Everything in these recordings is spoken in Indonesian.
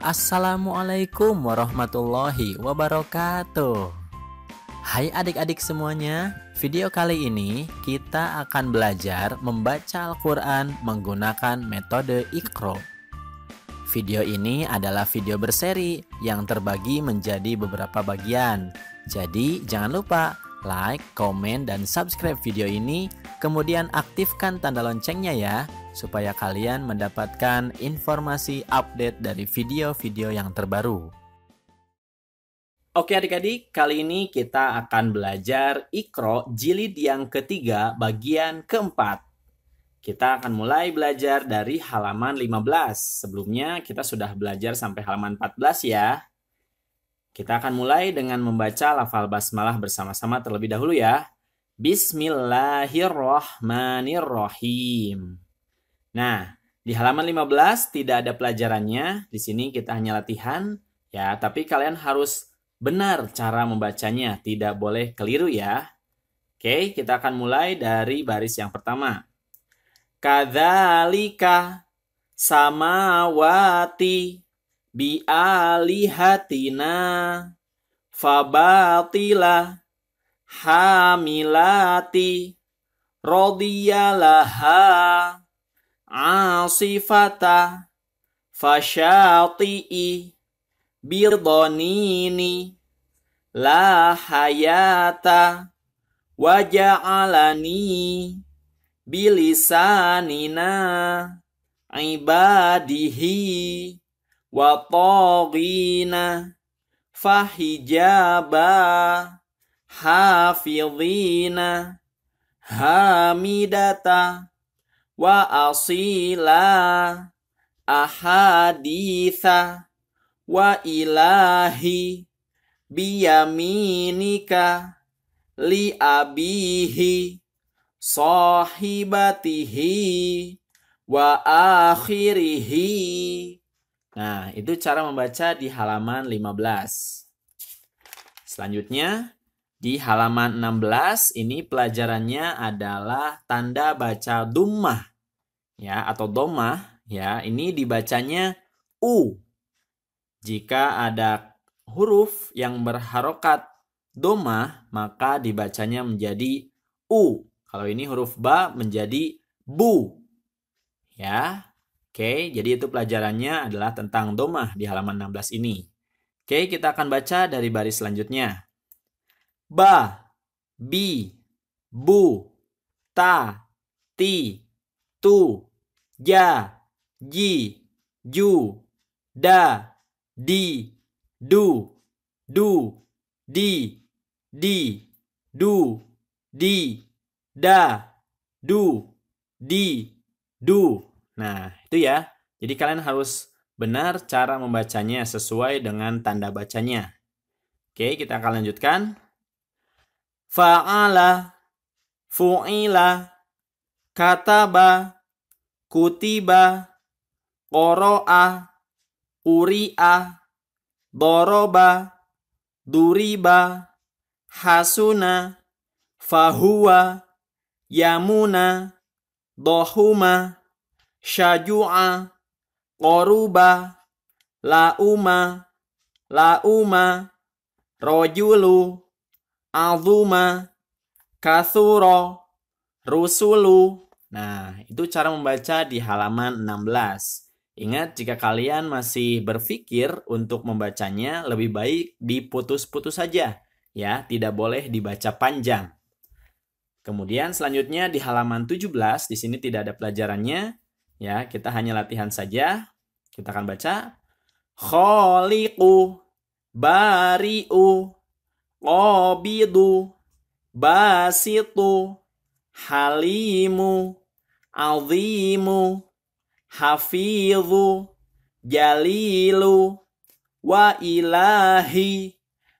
Assalamualaikum warahmatullahi wabarakatuh. Hai adik-adik semuanya, video kali ini kita akan belajar membaca Al-Quran menggunakan metode ikro. Video ini adalah video berseri yang terbagi menjadi beberapa bagian. Jadi jangan lupa like, komen, dan subscribe video ini. Kemudian aktifkan tanda loncengnya ya, supaya kalian mendapatkan informasi update dari video-video yang terbaru. Oke adik-adik, kali ini kita akan belajar Ikro jilid yang ketiga bagian keempat. Kita akan mulai belajar dari halaman 15. Sebelumnya kita sudah belajar sampai halaman 14 ya. Kita akan mulai dengan membaca lafal basmalah bersama-sama terlebih dahulu ya. Bismillahirrohmanirrohim. Nah, di halaman 15 tidak ada pelajarannya. Di sini kita hanya latihan. Ya, tapi kalian harus benar cara membacanya. Tidak boleh keliru ya. Oke, kita akan mulai dari baris yang pertama. Kadhalika samawati bi alihatina fabatila hamilati radiyalaha asifata fasyati'i birdonini la hayata waja'alani bilisanina ibadihi wa taghina hijaba hafizina hamidata wa asila ahaditha wa ilahi biyaminika li abihi sahibatihi wa akhirihi Nah, itu cara membaca di halaman 15. Selanjutnya, di halaman 16 ini pelajarannya adalah tanda baca dummah ya atau domah ya ini dibacanya u jika ada huruf yang berharokat domah maka dibacanya menjadi u kalau ini huruf ba menjadi bu ya Oke, jadi itu pelajarannya adalah tentang domah di halaman 16 ini. Oke, kita akan baca dari baris selanjutnya. Ba, bi, bu, ta, ti, tu, ja, ya, ji, ju, da, di, du, du, di, di, du, di, da, du, di, du. Nah, itu ya. Jadi kalian harus benar cara membacanya sesuai dengan tanda bacanya. Oke, kita akan lanjutkan. Fa'ala, fu'ila, kataba, kutiba, qoro'a, uri'a, doroba, duriba, hasuna, fahuwa, yamuna, dohuma, syaju'a, koruba lauma, lauma, rojulu, azuma, kasuro, rusulu. Nah, itu cara membaca di halaman 16. Ingat, jika kalian masih berpikir untuk membacanya, lebih baik diputus-putus saja. Ya, tidak boleh dibaca panjang. Kemudian selanjutnya di halaman 17, di sini tidak ada pelajarannya. Ya, kita hanya latihan saja. Kita akan baca khaliqu bari'u qabidu basitu halimu azimu hafizu jalilu wa ilahi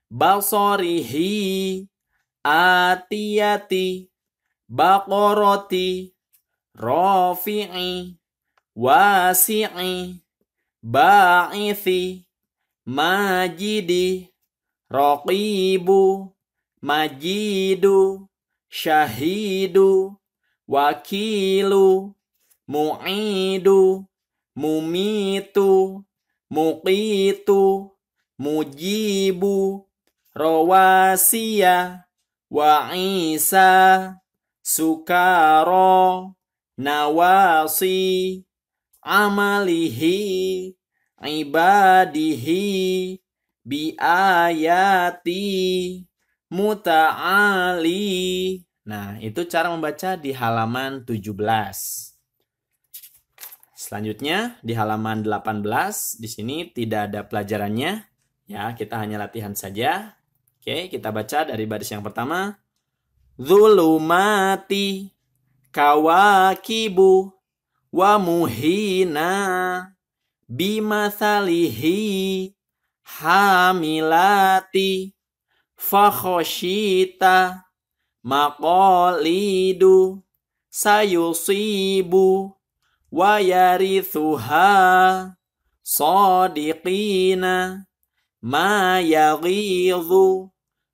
basorihi atiyati bakoroti rofi'i wasi'i ba'ithi majidi raqibu majidu syahidu wakilu mu'idu mumitu muqitu mujibu rawasiya wa isa sukaro nawasi amalihi ibadihi biayati muta'ali. Nah, itu cara membaca di halaman 17. Selanjutnya di halaman 18 di sini tidak ada pelajarannya. Ya, kita hanya latihan saja. Oke, kita baca dari baris yang pertama. Zulumati kawakibu wa muhina bimathalihi hamilati fakhoshita maqalidu sayusibu wayarithuha sadiqina ma yaghidhu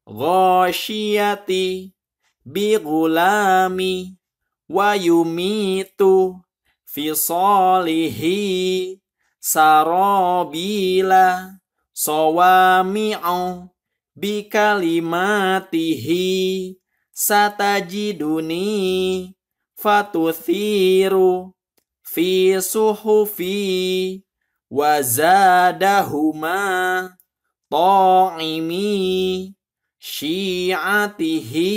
ghashiyati wayumitu wa yumitu fisalihi sarabila sawami'u kalimatihi satajiduni fatuthiru fi suhufi wazadahuma ta'imi syi'atihi.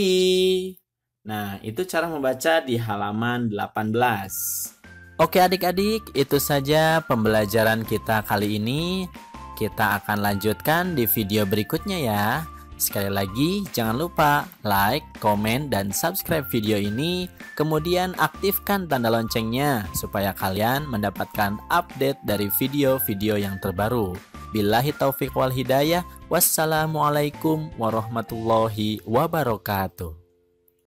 Nah, itu cara membaca di halaman 18. Oke adik-adik, itu saja pembelajaran kita kali ini. Kita akan lanjutkan di video berikutnya ya. Sekali lagi, jangan lupa like, komen, dan subscribe video ini. Kemudian aktifkan tanda loncengnya supaya kalian mendapatkan update dari video-video yang terbaru. Billahi taufiq wal hidayah. Wassalamualaikum warahmatullahi wabarakatuh.